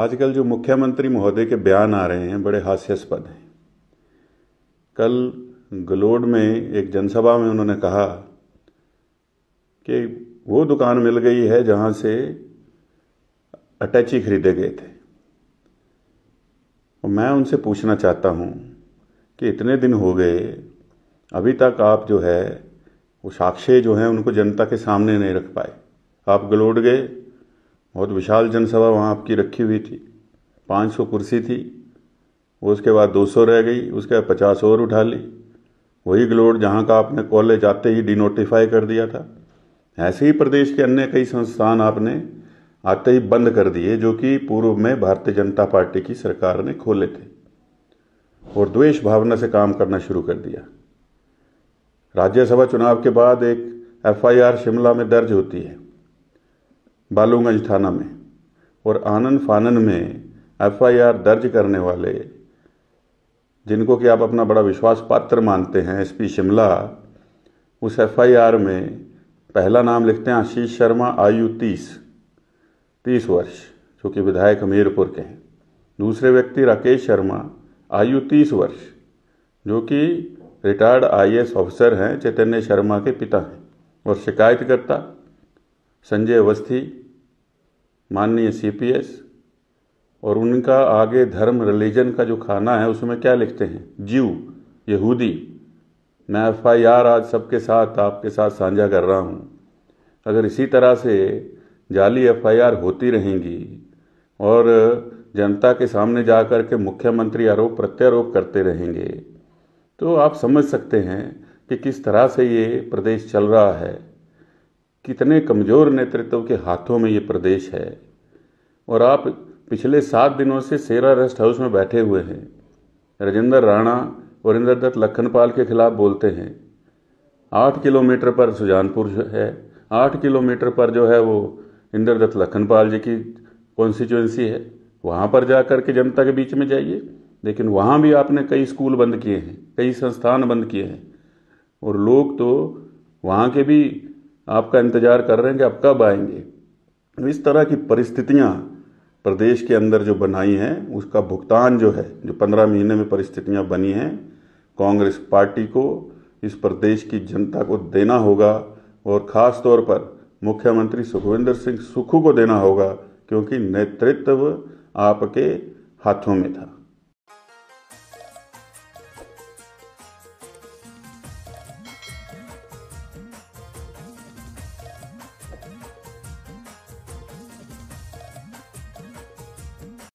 आजकल जो मुख्यमंत्री महोदय के बयान आ रहे हैं बड़े हास्यास्पद हैं कल गलोड में एक जनसभा में उन्होंने कहा कि वो दुकान मिल गई है जहाँ से अटैची खरीदे गए थे और मैं उनसे पूछना चाहता हूँ कि इतने दिन हो गए अभी तक आप जो है वो साक्ष्य जो हैं उनको जनता के सामने नहीं रख पाए आप गलोड गए बहुत विशाल जनसभा वहाँ आपकी रखी हुई थी पाँच सौ कुर्सी थी उसके बाद दो सौ रह गई उसके बाद पचास और उठा ली वही ग्लोड जहाँ का आपने कॉलेज आते ही डिनोटिफाई कर दिया था ऐसे ही प्रदेश के अन्य कई संस्थान आपने आते ही बंद कर दिए जो कि पूर्व में भारतीय जनता पार्टी की सरकार ने खोले थे और द्वेष भावना से काम करना शुरू कर दिया राज्यसभा चुनाव के बाद एक एफआईआर शिमला में दर्ज होती है बालूगंज थाना में और आनन फानन में एफआईआर दर्ज करने वाले जिनको कि आप अपना बड़ा विश्वास पात्र मानते हैं एसपी शिमला उस एफआईआर में पहला नाम लिखते हैं आशीष शर्मा आयु तीस तीस वर्ष जो कि विधायक हमीरपुर के हैं दूसरे व्यक्ति राकेश शर्मा आयु तीस वर्ष जो कि रिटायर्ड आई ऑफिसर हैं चैतन्य शर्मा के पिता हैं और शिकायतकर्ता संजय अवस्थी माननीय सीपीएस और उनका आगे धर्म रिलीजन का जो खाना है उसमें क्या लिखते हैं जीव यहूदी मैं एफ आई आर आज सबके साथ आपके साथ साझा कर रहा हूँ अगर इसी तरह से जाली एफ आई आर होती रहेंगी और जनता के सामने जाकर के मुख्यमंत्री आरोप प्रत्यारोप करते रहेंगे तो आप समझ सकते हैं कि किस तरह से ये प्रदेश चल रहा है कितने कमज़ोर नेतृत्व के हाथों में ये प्रदेश है और आप पिछले सात दिनों से सेरा रेस्ट हाउस में बैठे हुए हैं राजेंद्र राणा और इंद्रदत्त लखनपाल के खिलाफ बोलते हैं आठ किलोमीटर पर सुजानपुर है आठ किलोमीटर पर जो है वो इंद्रदत्त लखनपाल जी की कॉन्स्टिट्यूंसी है वहाँ पर जा कर के जनता के बीच में जाइए लेकिन वहाँ भी आपने कई स्कूल बंद किए हैं कई संस्थान बंद किए हैं और लोग तो वहाँ के भी आपका इंतजार कर रहे हैं कि आप कब आएंगे तो इस तरह की परिस्थितियाँ प्रदेश के अंदर जो बनाई हैं उसका भुगतान जो है जो पंद्रह महीने में परिस्थितियाँ बनी हैं कांग्रेस पार्टी को इस प्रदेश की जनता को देना होगा और ख़ास तौर पर मुख्यमंत्री सुखविंदर सिंह सुखू को देना होगा क्योंकि नेतृत्व आपके हाथों में था